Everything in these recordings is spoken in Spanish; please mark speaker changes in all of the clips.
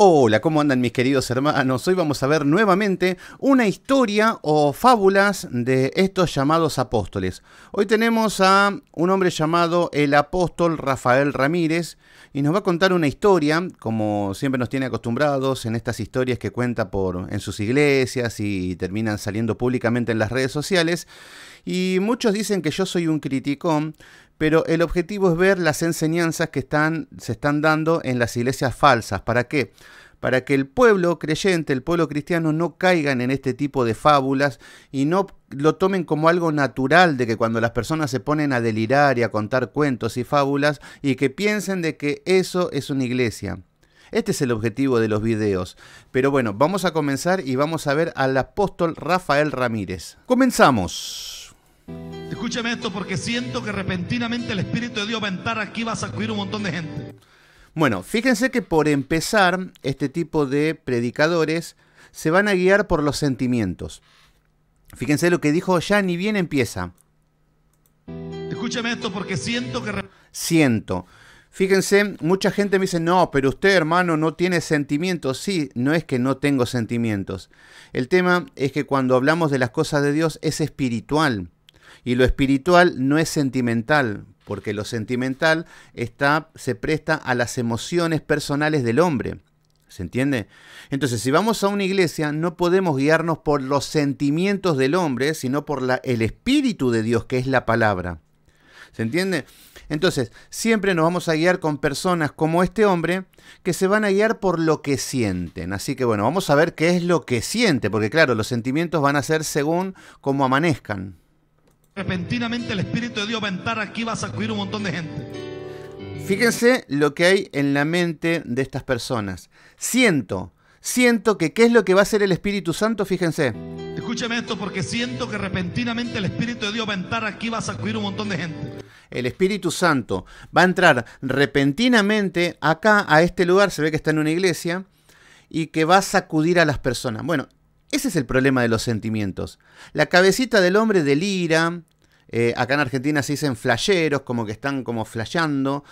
Speaker 1: Hola, ¿cómo andan mis queridos hermanos? Hoy vamos a ver nuevamente una historia o fábulas de estos llamados apóstoles. Hoy tenemos a un hombre llamado el apóstol Rafael Ramírez y nos va a contar una historia, como siempre nos tiene acostumbrados en estas historias que cuenta por en sus iglesias y terminan saliendo públicamente en las redes sociales. Y muchos dicen que yo soy un criticón, pero el objetivo es ver las enseñanzas que están, se están dando en las iglesias falsas. ¿Para qué? Para que el pueblo creyente, el pueblo cristiano, no caigan en este tipo de fábulas y no lo tomen como algo natural de que cuando las personas se ponen a delirar y a contar cuentos y fábulas y que piensen de que eso es una iglesia. Este es el objetivo de los videos. Pero bueno, vamos a comenzar y vamos a ver al apóstol Rafael Ramírez. Comenzamos.
Speaker 2: Escúcheme esto porque siento que repentinamente el Espíritu de Dios va a entrar aquí y va a sacudir un montón de gente.
Speaker 1: Bueno, fíjense que por empezar, este tipo de predicadores se van a guiar por los sentimientos. Fíjense lo que dijo ya ni bien empieza.
Speaker 2: Escúcheme esto porque siento que...
Speaker 1: Siento. Fíjense, mucha gente me dice, no, pero usted hermano no tiene sentimientos. Sí, no es que no tengo sentimientos. El tema es que cuando hablamos de las cosas de Dios es espiritual. Y lo espiritual no es sentimental, porque lo sentimental está, se presta a las emociones personales del hombre. ¿Se entiende? Entonces, si vamos a una iglesia, no podemos guiarnos por los sentimientos del hombre, sino por el espíritu de Dios, que es la palabra. ¿Se entiende? Entonces, siempre nos vamos a guiar con personas como este hombre que se van a guiar por lo que sienten. Así que bueno, vamos a ver qué es lo que siente, porque claro, los sentimientos van a ser según cómo amanezcan.
Speaker 2: Repentinamente el Espíritu de Dios va a entrar aquí y va a sacudir un montón de gente.
Speaker 1: Fíjense lo que hay en la mente de estas personas. Siento, siento que qué es lo que va a hacer el Espíritu Santo, fíjense.
Speaker 2: Escúcheme esto porque siento que repentinamente el Espíritu de Dios va a entrar aquí y va a sacudir un montón de gente.
Speaker 1: El Espíritu Santo va a entrar repentinamente acá a este lugar, se ve que está en una iglesia, y que va a sacudir a las personas. Bueno, ese es el problema de los sentimientos. La cabecita del hombre delira, eh, acá en Argentina se dicen flasheros, como que están como flasheando.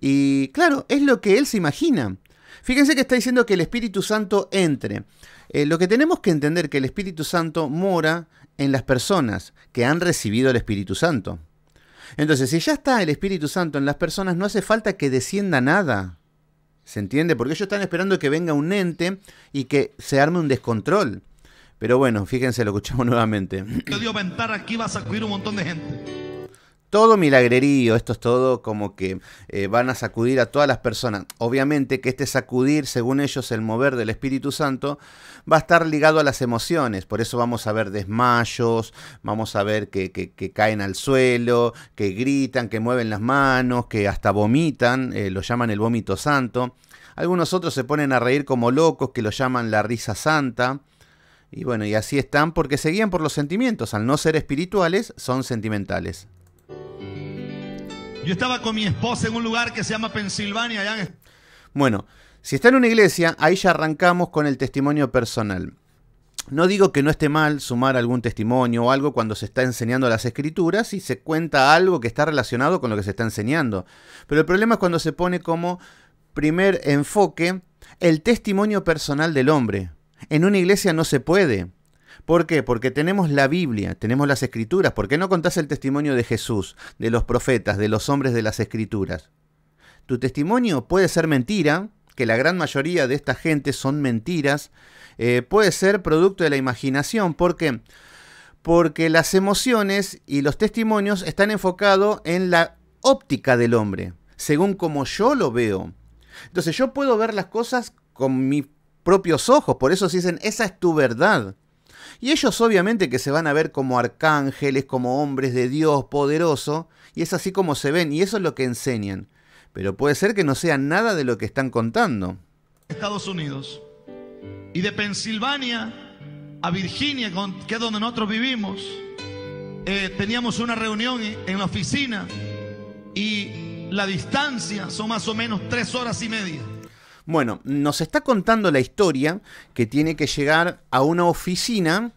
Speaker 1: Y claro, es lo que él se imagina. Fíjense que está diciendo que el Espíritu Santo entre. Eh, lo que tenemos que entender es que el Espíritu Santo mora en las personas que han recibido el Espíritu Santo. Entonces, si ya está el Espíritu Santo en las personas, no hace falta que descienda nada. ¿Se entiende? Porque ellos están esperando que venga un ente y que se arme un descontrol. Pero bueno, fíjense, lo escuchamos nuevamente.
Speaker 2: aquí a un montón de gente
Speaker 1: todo milagrerío, esto es todo como que eh, van a sacudir a todas las personas. Obviamente que este sacudir, según ellos, el mover del Espíritu Santo, va a estar ligado a las emociones. Por eso vamos a ver desmayos, vamos a ver que, caen al suelo, que gritan, que mueven las manos, que hasta vomitan, eh, lo llaman el vómito santo. Algunos otros se ponen a reír como locos, que lo llaman la risa santa. Y bueno, y así están porque se guían por los sentimientos. Al no ser espirituales, son sentimentales.
Speaker 2: Yo estaba con mi esposa en un lugar que se llama Pensilvania.
Speaker 1: Bueno, si está en una iglesia, ahí ya arrancamos con el testimonio personal. No digo que no esté mal sumar algún testimonio o algo cuando se está enseñando las escrituras y se cuenta algo que está relacionado con lo que se está enseñando. Pero el problema es cuando se pone como primer enfoque el testimonio personal del hombre. En una iglesia no se puede. ¿Por qué? Porque tenemos la Biblia, tenemos las escrituras. ¿Por qué no contás el testimonio de Jesús, de los profetas, de los hombres de las escrituras? Tu testimonio puede ser mentira, que la gran mayoría de esta gente son mentiras, eh, puede ser producto de la imaginación. ¿Por qué? Porque las emociones y los testimonios están enfocados en la óptica del hombre, según como yo lo veo. Entonces yo puedo ver las cosas con mi propios ojos, por eso se dicen, esa es tu verdad. Y ellos obviamente que se van a ver como arcángeles, como hombres de Dios poderoso, y es así como se ven, y eso es lo que enseñan. Pero puede ser que no sea nada de lo que están contando.
Speaker 2: Estados Unidos y de Pensilvania a Virginia, que es donde nosotros vivimos, eh, teníamos una reunión en la oficina y la distancia son más o menos tres horas y media. Bueno, nos está
Speaker 1: contando la historia que tiene que llegar a una oficina,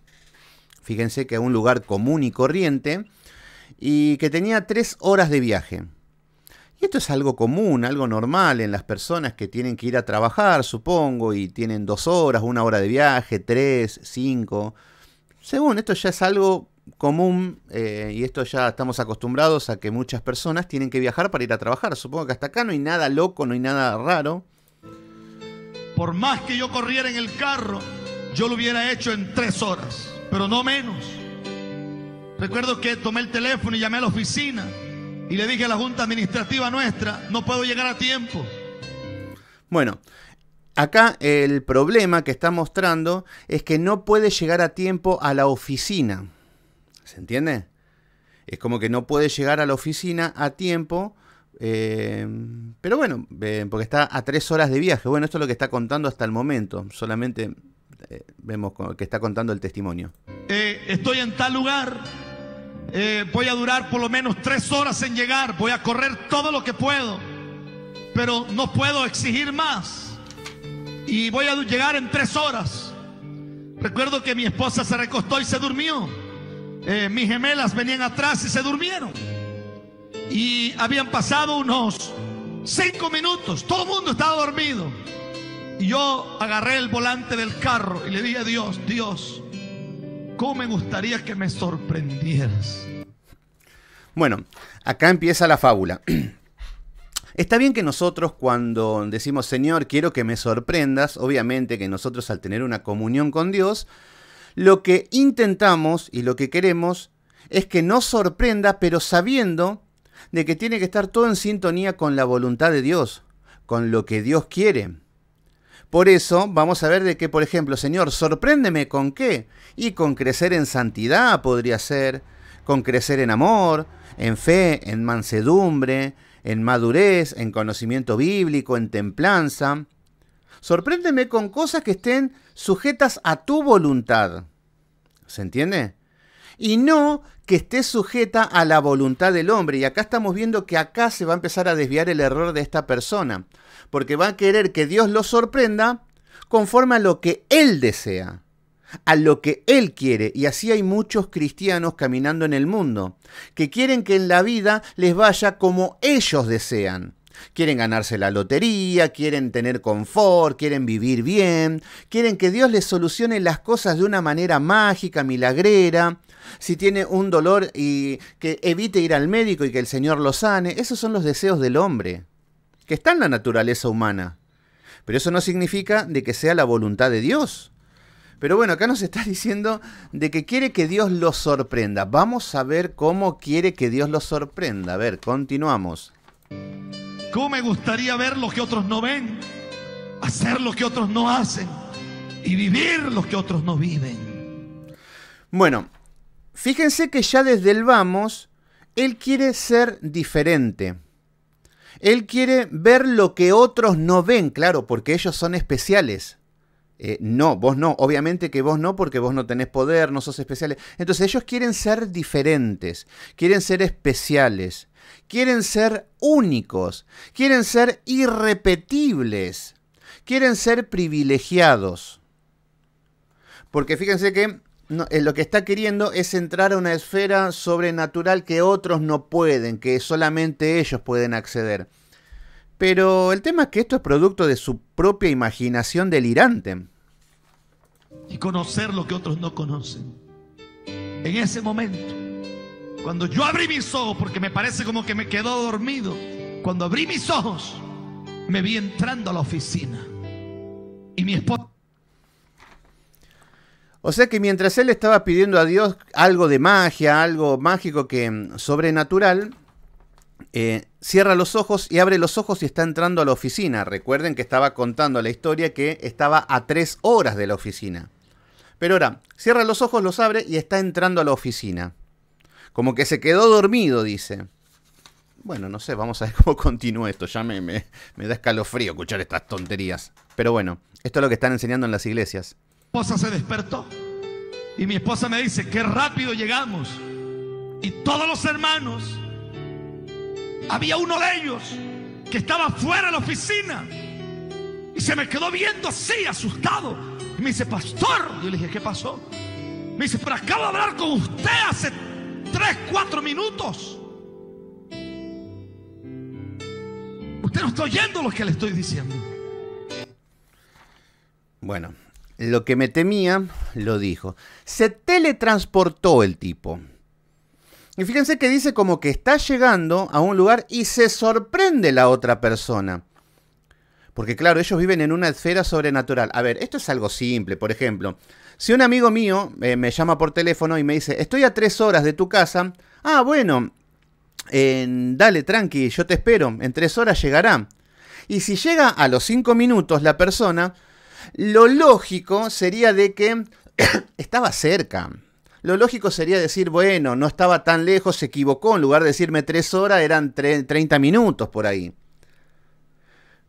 Speaker 1: fíjense que a un lugar común y corriente, y que tenía tres horas de viaje. Y esto es algo común, algo normal en las personas que tienen que ir a trabajar, supongo, y tienen dos horas, una hora de viaje, tres, cinco. Según, esto ya es algo común eh, y esto ya estamos acostumbrados a que muchas personas tienen que viajar para ir a trabajar. Supongo que hasta acá no hay nada loco, no hay nada raro.
Speaker 2: Por más que yo corriera en el carro, yo lo hubiera hecho en tres horas, pero no menos. Recuerdo que tomé el teléfono y llamé a la oficina y le dije a la junta administrativa nuestra, no puedo llegar a tiempo. Bueno, acá
Speaker 1: el problema que está mostrando es que no puede llegar a tiempo a la oficina. ¿Se entiende? Es como que no puede llegar a la oficina a tiempo Em, pero bueno, em, porque está a tres horas de viaje. Bueno, esto es lo que está contando hasta el momento. Solamente eh, vemos que está contando el testimonio.
Speaker 2: Eh, estoy en tal lugar. Eh, voy a durar por lo menos tres horas en llegar. Voy a correr todo lo que puedo. Pero no puedo exigir más. Y voy a llegar en tres horas. Recuerdo que mi esposa se recostó y se durmió. mis gemelas venían atrás y se durmieron y habían pasado unos cinco minutos, todo el mundo estaba dormido. Y yo agarré el volante del carro y le dije a Dios, Dios, ¿cómo me gustaría que me sorprendieras?
Speaker 1: Bueno, acá empieza la fábula. Está bien que nosotros cuando decimos, Señor, quiero que me sorprendas, obviamente que nosotros al tener una comunión con Dios, lo que intentamos y lo que queremos es que nos sorprenda, pero sabiendo de que tiene que estar todo en sintonía con la voluntad de Dios, con lo que Dios quiere. Por eso vamos a ver de que, por ejemplo, Señor, sorpréndeme con qué. Y con crecer en santidad podría ser, con crecer en amor, en fe, en mansedumbre, en madurez, en conocimiento bíblico, en templanza. Sorpréndeme con cosas que estén sujetas a tu voluntad. ¿Se entiende? y no que esté sujeta a la voluntad del hombre. Y acá estamos viendo que acá se va a empezar a desviar el error de esta persona, porque va a querer que Dios lo sorprenda conforme a lo que él desea a lo que Él quiere. Y así hay muchos cristianos caminando en el mundo, que quieren que en la vida les vaya como ellos desean, Quieren ganarse la lotería, quieren tener confort, quieren vivir bien, quieren que Dios les solucione las cosas de una manera mágica, milagrera. Si tiene un dolor y que evite ir al médico y que el Señor lo sane, esos son los deseos del hombre, que está en la naturaleza humana. Pero eso no significa de que sea la voluntad de Dios. Pero bueno, acá nos está diciendo de que quiere que Dios los sorprenda. Vamos a ver cómo quiere que Dios los sorprenda. A ver, continuamos.
Speaker 2: ¿Cómo me gustaría ver lo que otros no ven? Hacer lo que otros no hacen. Y vivir lo que otros no viven. Bueno,
Speaker 1: fíjense que ya desde el vamos, él quiere ser diferente. Él quiere ver lo que otros no ven, claro, porque ellos son especiales. Eh, no, vos no. Obviamente que vos no, porque vos no tenés poder, no sos especiales. Entonces ellos quieren ser diferentes, quieren ser especiales quieren ser únicos, quieren ser irrepetibles, quieren ser privilegiados. Porque fíjense que eh, lo que está queriendo es entrar a una esfera sobrenatural que otros no pueden, que solamente ellos pueden acceder. Pero el tema es que esto es producto de su propia imaginación delirante.
Speaker 2: Y conocer lo que otros no conocen. En ese momento cuando yo abrí mis ojos, porque me parece como que me quedó dormido, cuando abrí mis ojos, me vi entrando a la oficina. Y
Speaker 1: mi esposa... O sea que mientras él estaba pidiendo a Dios algo de magia, algo mágico que mm, sobrenatural, eh, cierra los ojos y abre los ojos y está entrando a la oficina. Recuerden que estaba contando la historia que estaba a tres horas de la oficina. Pero ahora, cierra los ojos, los abre y está entrando a la oficina. Como que se quedó dormido, dice. Bueno, no sé, vamos a ver cómo continúa esto. Ya me, da escalofrío escuchar estas tonterías. Pero bueno, esto es lo que están enseñando en las iglesias.
Speaker 2: Mi esposa se despertó y mi esposa me dice, qué rápido llegamos. Y todos los hermanos, había uno de ellos que estaba fuera de la oficina y se me quedó viendo así, asustado. Y me dice, pastor, yo le dije, ¿qué pasó? Me dice, pero acabo de hablar con usted hace tres, cuatro minutos. Usted no está oyendo lo que le estoy diciendo.
Speaker 1: Bueno, lo que me temía lo dijo. Se teletransportó el tipo. Y fíjense que dice como que está llegando a un lugar y se sorprende la otra persona. Porque claro, ellos viven en una esfera sobrenatural. A ver, esto es algo simple. Por ejemplo, si un amigo mío eh, me llama por teléfono y me dice, estoy a tres horas de tu casa, ah, bueno, dale, tranqui, yo te espero, en tres horas llegará. Y si llega a los cinco minutos la persona, lo lógico sería de que estaba cerca. Lo lógico sería decir, bueno, no estaba tan lejos, se equivocó, en lugar de decirme tres horas, eran 30 minutos por ahí.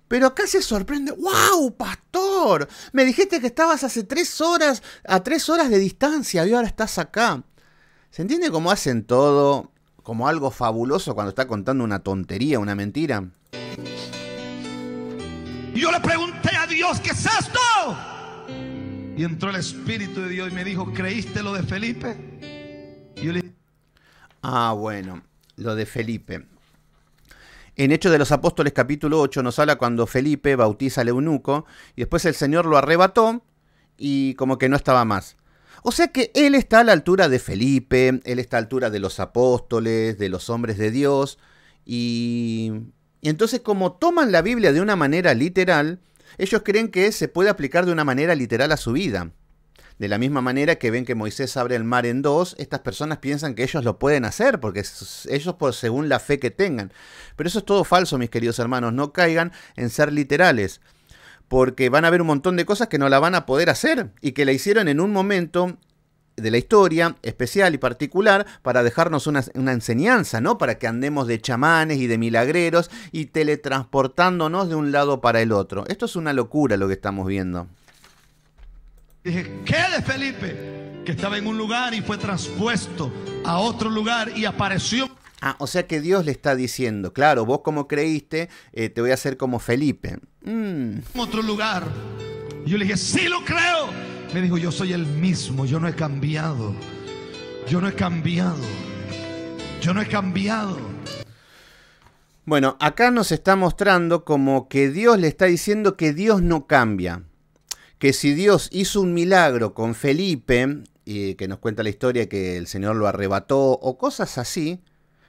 Speaker 1: Pero acá se sorprende, wow, pastor, me dijiste que estabas hace tres horas, a tres horas de distancia y ahora estás acá. ¿Se entiende cómo hacen todo como algo fabuloso cuando está contando una tontería, una mentira?
Speaker 2: yo le pregunté a Dios, ¿qué es esto? Y entró el Espíritu de Dios y me dijo, ¿creíste lo de Felipe? yo le...
Speaker 1: Ah, bueno, lo de Felipe. En Hechos de los Apóstoles capítulo 8 nos habla cuando Felipe bautiza al eunuco y después el Señor lo arrebató y como que no estaba más. O sea que él está a la altura de Felipe, él está a la altura de los apóstoles, de los hombres de Dios y, y entonces como toman la Biblia de una manera literal, ellos creen que se puede aplicar de una manera literal a su vida. De la misma manera que ven que Moisés abre el mar en dos, estas personas piensan que ellos lo pueden hacer, porque ellos por según la fe que tengan. Pero eso es todo falso, mis queridos hermanos, no caigan en ser literales porque van a ver un montón de cosas que no la van a poder hacer y que la hicieron en un momento de la historia especial y particular para dejarnos una, una, enseñanza, ¿no? Para que andemos de chamanes y de milagreros y teletransportándonos de un lado para el otro. Esto es una locura lo que estamos viendo.
Speaker 2: Dije, ¿qué de Felipe? Que estaba en un lugar y fue transpuesto a otro lugar y apareció.
Speaker 1: Ah, o sea que Dios le está diciendo, claro, vos como creíste, eh, te voy a hacer como Felipe.
Speaker 2: Mm. Otro lugar. Yo le dije, sí lo creo. Me dijo, yo soy el mismo, yo no he cambiado. Yo no he cambiado. Yo no he cambiado. Bueno,
Speaker 1: acá nos está mostrando como que Dios le está diciendo que Dios no cambia que si Dios hizo un milagro con Felipe, y que nos cuenta la historia que el Señor lo arrebató o cosas así,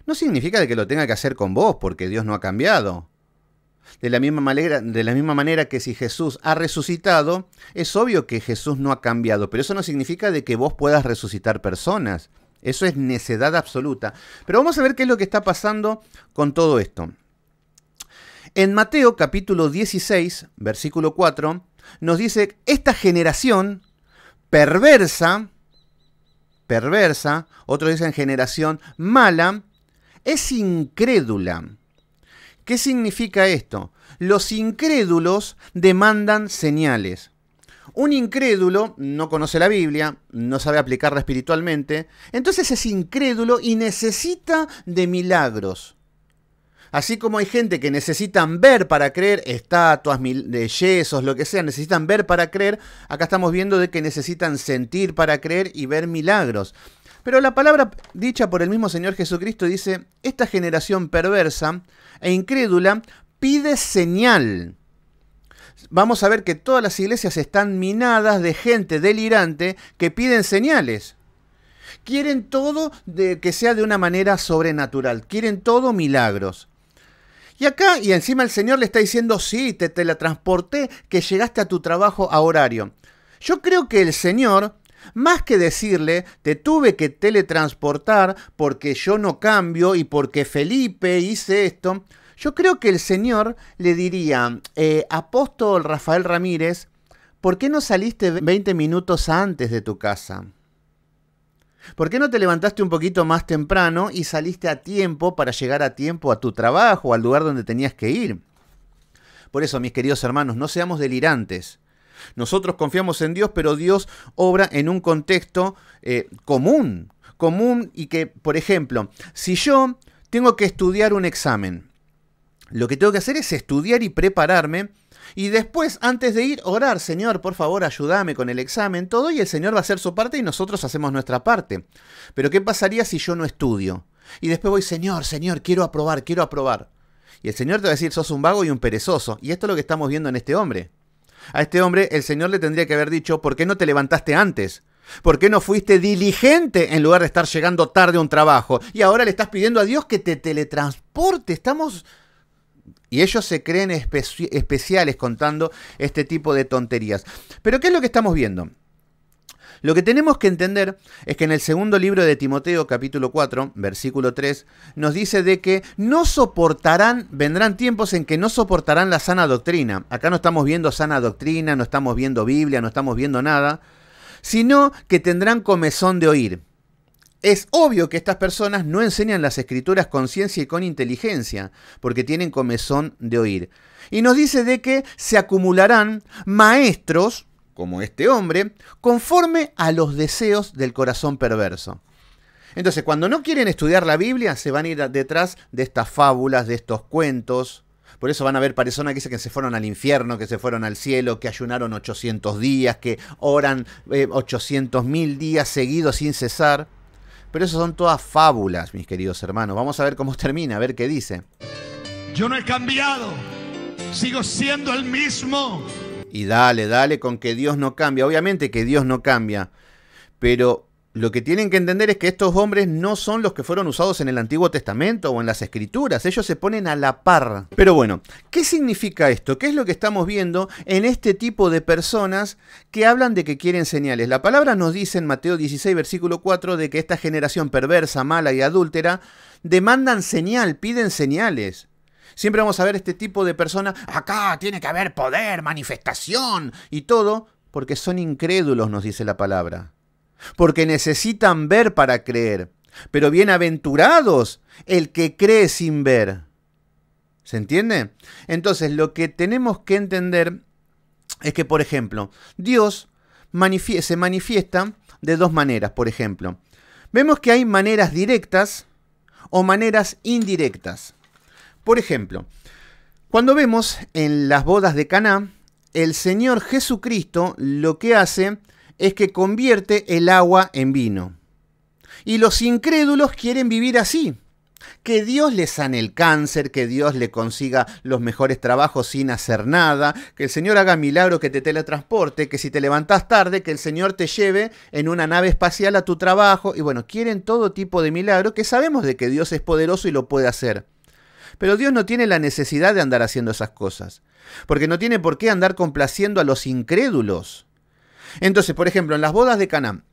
Speaker 1: no significa que lo tenga que hacer con vos, porque Dios no ha cambiado. De la, misma manera, de la misma manera que si Jesús ha resucitado, es obvio que Jesús no ha cambiado, pero eso no significa de que vos puedas resucitar personas. Eso es necedad absoluta. Pero vamos a ver qué es lo que está pasando con todo esto. En Mateo capítulo 16, versículo 4, nos dice, esta generación perversa, perversa, otros dicen generación mala, es incrédula. ¿Qué significa esto? Los incrédulos demandan señales. Un incrédulo no conoce la Biblia, no sabe aplicarla espiritualmente, entonces es incrédulo y necesita de milagros. Así como hay gente que necesitan ver para creer, estatuas, de eh, yesos, lo que sea, necesitan ver para creer, acá estamos viendo de que necesitan sentir para creer y ver milagros. Pero la palabra dicha por el mismo Señor Jesucristo dice, esta generación perversa e incrédula pide señal. Vamos a ver que todas las iglesias están minadas de gente delirante que piden señales. Quieren todo de, que sea de una manera sobrenatural, quieren todo milagros. Y acá, y encima el señor le está diciendo, sí, te teletransporté, que llegaste a tu trabajo a horario. Yo creo que el señor, más que decirle, te tuve que teletransportar porque yo no cambio y porque Felipe hice esto, yo creo que el señor le diría, eh, apóstol Rafael Ramírez, ¿por qué no saliste 20 minutos antes de tu casa? ¿Por qué no te levantaste un poquito más temprano y saliste a tiempo para llegar a tiempo a tu trabajo, al lugar donde tenías que ir? Por eso, mis queridos hermanos, no seamos delirantes. Nosotros confiamos en Dios, pero Dios obra en un contexto eh, común, común y que, por ejemplo, si yo tengo que estudiar un examen, lo que tengo que hacer es estudiar y prepararme y después, antes de ir, orar, Señor, por favor, ayúdame con el examen, todo, y el Señor va a hacer su parte y nosotros hacemos nuestra parte. Pero ¿qué pasaría si yo no estudio? Y después voy, Señor, Señor, quiero aprobar, quiero aprobar. Y el Señor te va a decir, sos un vago y un perezoso. Y esto es lo que estamos viendo en este hombre. A este hombre el Señor le tendría que haber dicho, ¿por qué no te levantaste antes? ¿Por qué no fuiste diligente en lugar de estar llegando tarde a un trabajo? Y ahora le estás pidiendo a Dios que te teletransporte. Estamos y ellos se creen especiales contando este tipo de tonterías. Pero ¿qué es lo que estamos viendo? Lo que tenemos que entender es que en el segundo libro de Timoteo, capítulo 4, versículo 3, nos dice de que no soportarán, vendrán tiempos en que no soportarán la sana doctrina. Acá no estamos viendo sana doctrina, no estamos viendo Biblia, no estamos viendo nada, sino que tendrán comezón de oír. Es obvio que estas personas no enseñan las escrituras con ciencia y con inteligencia, porque tienen comezón de oír. Y nos dice de que se acumularán maestros, como este hombre, conforme a los deseos del corazón perverso. Entonces, cuando no quieren estudiar la Biblia, se van a ir detrás de estas fábulas, de estos cuentos. Por eso van a ver personas que dicen que se fueron al infierno, que se fueron al cielo, que ayunaron 800 días, que oran 800 eh, mil días seguidos sin cesar. Pero eso son todas fábulas, mis queridos hermanos. Vamos a ver cómo termina, a ver qué dice.
Speaker 2: Yo no he cambiado, sigo siendo el mismo.
Speaker 1: Y dale, dale con que Dios no cambia. Obviamente que Dios no cambia, pero lo que tienen que entender es que estos hombres no son los que fueron usados en el Antiguo Testamento o en las Escrituras, ellos se ponen a la par. Pero bueno, ¿qué significa esto? ¿Qué es lo que estamos viendo en este tipo de personas que hablan de que quieren señales? La palabra nos dice en Mateo 16, versículo 4, de que esta generación perversa, mala y adúltera demandan señal, piden señales. Siempre vamos a ver este tipo de personas, acá tiene que haber poder, manifestación y todo, porque son incrédulos, nos dice la palabra porque necesitan ver para creer. Pero bienaventurados el que cree sin ver. ¿Se entiende? Entonces, lo que tenemos que entender es que, por ejemplo, Dios se manifiesta de dos maneras, por ejemplo. Vemos que hay maneras directas o maneras indirectas. Por ejemplo, cuando vemos en las bodas de Caná, el Señor Jesucristo lo que hace es que convierte el agua en vino. Y los incrédulos quieren vivir así. Que Dios les sane el cáncer, que Dios le consiga los mejores trabajos sin hacer nada, que el Señor haga milagro que te teletransporte, que si te levantás tarde, que el Señor te lleve en una nave espacial a tu trabajo. Y bueno, quieren todo tipo de milagro que sabemos de que Dios es poderoso y lo puede hacer. Pero Dios no tiene la necesidad de andar haciendo esas cosas, porque no tiene por qué andar complaciendo a los incrédulos. Entonces, por ejemplo, en las bodas de Canaán,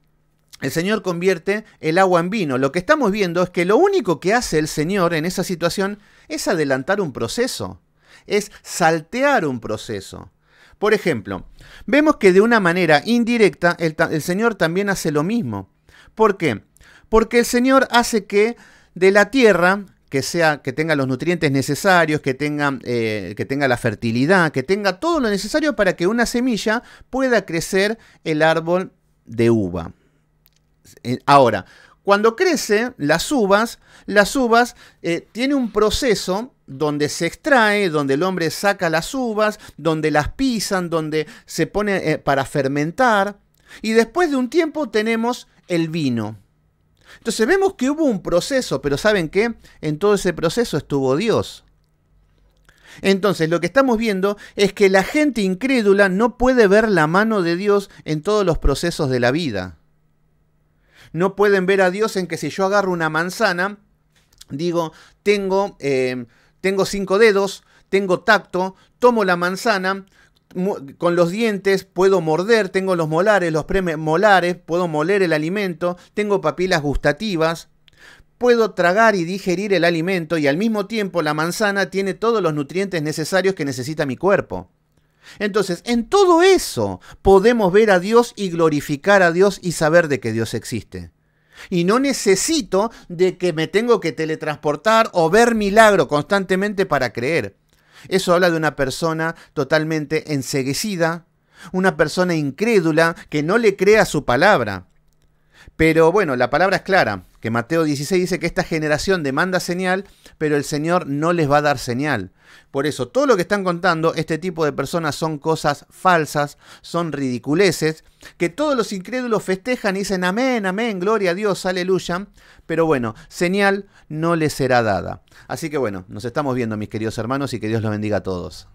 Speaker 1: el Señor convierte el agua en vino. Lo que estamos viendo es que lo único que hace el Señor en esa situación es adelantar un proceso, es saltear un proceso. Por ejemplo, vemos que de una manera indirecta el, Señor también hace lo mismo. ¿Por qué? Porque el Señor hace que de la tierra que, sea, que tenga los nutrientes necesarios, que tenga, eh, que tenga la fertilidad, que tenga todo lo necesario para que una semilla pueda crecer el árbol de uva. Eh, ahora, cuando crecen las uvas, las uvas tienen eh, tiene un proceso donde se extrae, donde el hombre saca las uvas, donde las pisan, donde se pone para fermentar. Y después de un tiempo tenemos el vino. Entonces vemos que hubo un proceso, pero ¿saben qué? En todo ese proceso estuvo Dios. Entonces lo que estamos viendo es que la gente incrédula no puede ver la mano de Dios en todos los procesos de la vida. No pueden ver a Dios en que si yo agarro una manzana, digo, tengo, eh, tengo cinco dedos, tengo tacto, tomo la manzana, con los dientes puedo morder, tengo los molares, los premolares, puedo moler el alimento, tengo papilas gustativas, puedo tragar y digerir el alimento y al mismo tiempo la manzana tiene todos los nutrientes necesarios que necesita mi cuerpo. Entonces, en todo eso podemos ver a Dios y glorificar a Dios y saber de que Dios existe. Y no necesito de que me tengo que teletransportar o ver milagro constantemente para creer. Eso habla de una persona totalmente enseguecida, una persona incrédula que no le crea su palabra. Pero bueno, la palabra es clara, que Mateo 16 dice que esta generación demanda señal, pero el Señor no les va a dar señal. Por eso, todo lo que están contando este tipo de personas son cosas falsas, son ridiculeces, que todos los incrédulos festejan y dicen amén, amén, gloria a Dios, aleluya. Pero bueno, señal no les será dada. Así que bueno, nos estamos viendo mis queridos hermanos y que Dios los bendiga a todos.